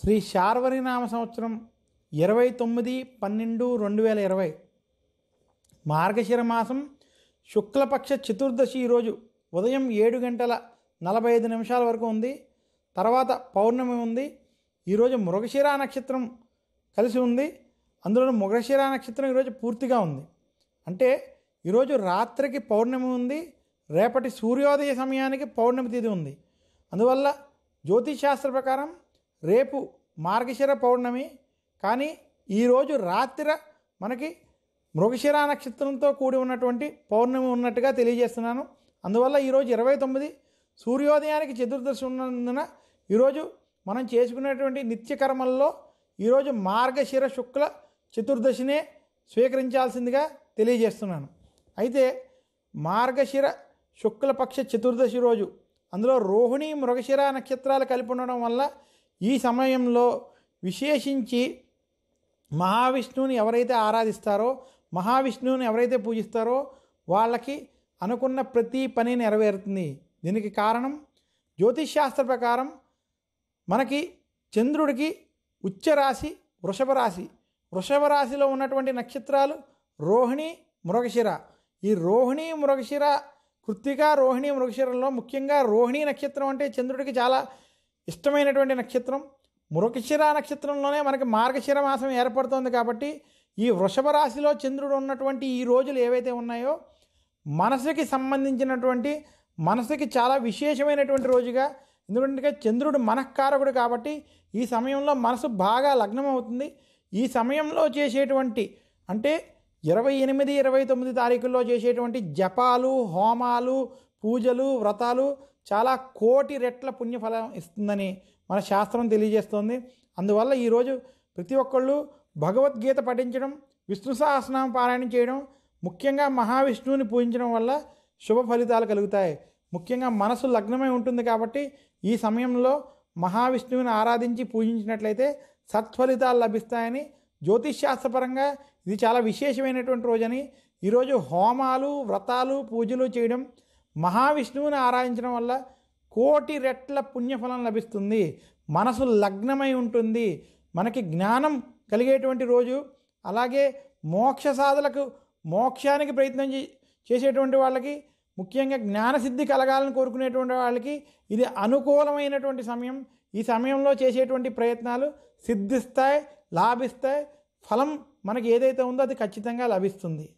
శ్రీ శార్వరి నామ సంవత్సరం ఇరవై తొమ్మిది పన్నెండు రెండు వేల ఇరవై మార్గశిర మాసం శుక్లపక్ష చతుర్దశి ఈరోజు ఉదయం ఏడు గంటల నలభై ఐదు నిమిషాల వరకు ఉంది తర్వాత పౌర్ణమి ఉంది ఈరోజు మృగశిర నక్షత్రం కలిసి ఉంది అందులో మృగశిర నక్షత్రం ఈరోజు పూర్తిగా ఉంది అంటే ఈరోజు రాత్రికి పౌర్ణమి ఉంది రేపటి సూర్యోదయ సమయానికి పౌర్ణమి తిది ఉంది అందువల్ల జ్యోతిష్ శాస్త్ర ప్రకారం రేపు మార్గశిర పౌర్ణమి కానీ ఈరోజు రాత్రి మనకి మృగశిర నక్షత్రంతో కూడి ఉన్నటువంటి పౌర్ణమి ఉన్నట్టుగా తెలియజేస్తున్నాను అందువల్ల ఈరోజు ఇరవై తొమ్మిది సూర్యోదయానికి చతుర్దశి ఉన్నందున ఈరోజు మనం చేసుకునేటువంటి నిత్యకర్మల్లో ఈరోజు మార్గశిర శుక్ల చతుర్దశినే స్వీకరించాల్సిందిగా తెలియజేస్తున్నాను అయితే మార్గశిర శుక్లపక్ష చతుర్దశి రోజు అందులో రోహిణి మృగశిర నక్షత్రాలు కలిపి ఉండడం వల్ల ఈ సమయంలో విశేషించి మహావిష్ణువుని ఎవరైతే ఆరాధిస్తారో మహావిష్ణువుని ఎవరైతే పూజిస్తారో వాళ్ళకి అనుకున్న ప్రతి పని నెరవేరుతుంది దీనికి కారణం జ్యోతిష్శాస్త్ర ప్రకారం మనకి చంద్రుడికి ఉచ్చరాశి వృషభ రాశి వృషభ రాశిలో ఉన్నటువంటి నక్షత్రాలు రోహిణి మృగశిర ఈ రోహిణి మృగశిర కృత్తిక రోహిణి మృగశిరంలో ముఖ్యంగా రోహిణి నక్షత్రం అంటే చంద్రుడికి చాలా ఇష్టమైనటువంటి నక్షత్రం మృగశిర నక్షత్రంలోనే మనకి మార్గశిర మాసం ఏర్పడుతోంది కాబట్టి ఈ వృషభ రాశిలో చంద్రుడు ఉన్నటువంటి ఈ రోజులు ఏవైతే ఉన్నాయో మనసుకి సంబంధించినటువంటి మనసుకి చాలా విశేషమైనటువంటి రోజుగా ఎందుకంటే చంద్రుడు మనఃకారకుడు కాబట్టి ఈ సమయంలో మనసు బాగా లగ్నం అవుతుంది ఈ సమయంలో చేసేటువంటి అంటే ఇరవై ఎనిమిది ఇరవై తొమ్మిది తారీఖుల్లో చేసేటువంటి జపాలు హోమాలు పూజలు వ్రతాలు చాలా కోటి రెట్ల పుణ్యఫలం ఇస్తుందని మన శాస్త్రం తెలియజేస్తోంది అందువల్ల ఈరోజు ప్రతి ఒక్కళ్ళు భగవద్గీత పఠించడం విష్ణు సహస్రనామ పారాయణం చేయడం ముఖ్యంగా మహావిష్ణువుని పూజించడం వల్ల శుభ ఫలితాలు కలుగుతాయి ముఖ్యంగా మనసు లగ్నమై ఉంటుంది కాబట్టి ఈ సమయంలో మహావిష్ణువుని ఆరాధించి పూజించినట్లయితే సత్ఫలితాలు లభిస్తాయని శాస్త్రపరంగా ఇది చాలా విశేషమైనటువంటి రోజని ఈరోజు హోమాలు వ్రతాలు పూజలు చేయడం మహావిష్ణువుని ఆరాధించడం వల్ల కోటి రెట్ల పుణ్యఫలం లభిస్తుంది మనసు లగ్నమై ఉంటుంది మనకి జ్ఞానం కలిగేటువంటి రోజు అలాగే మోక్ష సాధలకు మోక్షానికి ప్రయత్నం చేసేటువంటి వాళ్ళకి ముఖ్యంగా జ్ఞానసిద్ధి కలగాలని కోరుకునేటువంటి వాళ్ళకి ఇది అనుకూలమైనటువంటి సమయం ఈ సమయంలో చేసేటువంటి ప్రయత్నాలు సిద్ధిస్తాయి లాభిస్తాయి ఫలం మనకి ఏదైతే ఉందో అది ఖచ్చితంగా లభిస్తుంది